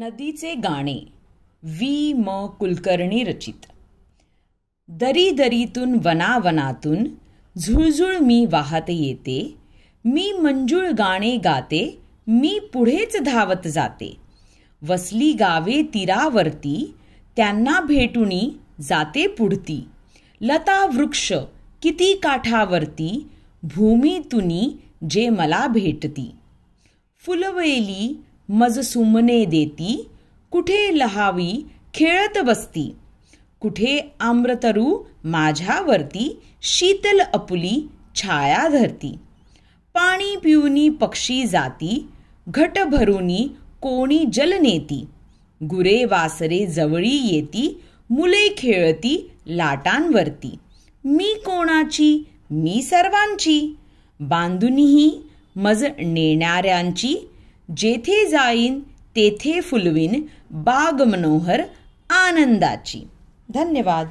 नदीचे गाणे वी म कुलकर्णी रचित दरी दरीतून वनावनातून झुळझुळ मी वाहत येते मी मंजूळ गाणे गाते मी पुढेच धावत जाते वसली गावे तीरावरती त्यांना भेटुनी जाते पुढती लता वृक्ष किती काठावरती भूमीतुनी जे मला भेटती फुलवेली मज सुमने देती कुठे लहावी खेळत बसती कुठे आम्रतरू माझ्यावरती शीतल अपुली छाया धरती पाणी पिऊनी पक्षी जाती घट भरूनी कोणी जल नेती गुरे वासरे जवळी येती मुले खेळती लाटांवरती मी कोणाची मी सर्वांची बांधूनही मज नेणाऱ्यांची जेथे जाईन तेथे फुलवीन बाग मनोहर आनंदाची धन्यवाद